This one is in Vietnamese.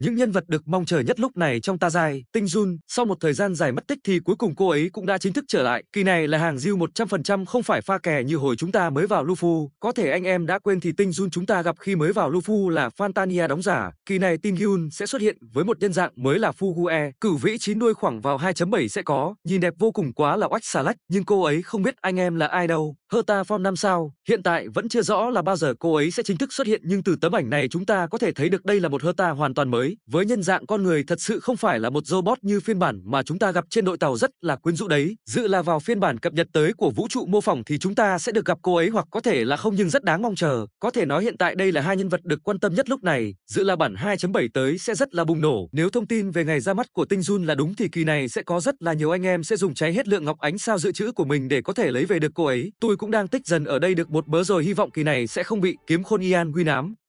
Những nhân vật được mong chờ nhất lúc này trong Ta dài Tinh Jun, sau một thời gian dài mất tích thì cuối cùng cô ấy cũng đã chính thức trở lại. Kỳ này là hàng diêu 100% không phải pha kè như hồi chúng ta mới vào Lufu. Có thể anh em đã quên thì Tinh Jun chúng ta gặp khi mới vào Lufu là Fantania đóng giả. Kỳ này Tinh Hyun sẽ xuất hiện với một nhân dạng mới là Fugue. Cử vĩ chín đuôi khoảng vào 2.7 sẽ có. Nhìn đẹp vô cùng quá là oách xà lách, nhưng cô ấy không biết anh em là ai đâu. Herta Form 5 sao, hiện tại vẫn chưa rõ là bao giờ cô ấy sẽ chính thức xuất hiện nhưng từ tấm ảnh này chúng ta có thể thấy được đây là một Herta hoàn toàn mới mới với nhân dạng con người thật sự không phải là một robot như phiên bản mà chúng ta gặp trên đội tàu rất là quyến rũ đấy dự là vào phiên bản cập nhật tới của vũ trụ mô phỏng thì chúng ta sẽ được gặp cô ấy hoặc có thể là không nhưng rất đáng mong chờ có thể nói hiện tại đây là hai nhân vật được quan tâm nhất lúc này dự là bản 2.7 tới sẽ rất là bùng nổ nếu thông tin về ngày ra mắt của tinh jun là đúng thì kỳ này sẽ có rất là nhiều anh em sẽ dùng cháy hết lượng ngọc ánh sao dự trữ của mình để có thể lấy về được cô ấy tôi cũng đang tích dần ở đây được một bớ rồi hy vọng kỳ này sẽ không bị kiếm khôn ian quy nám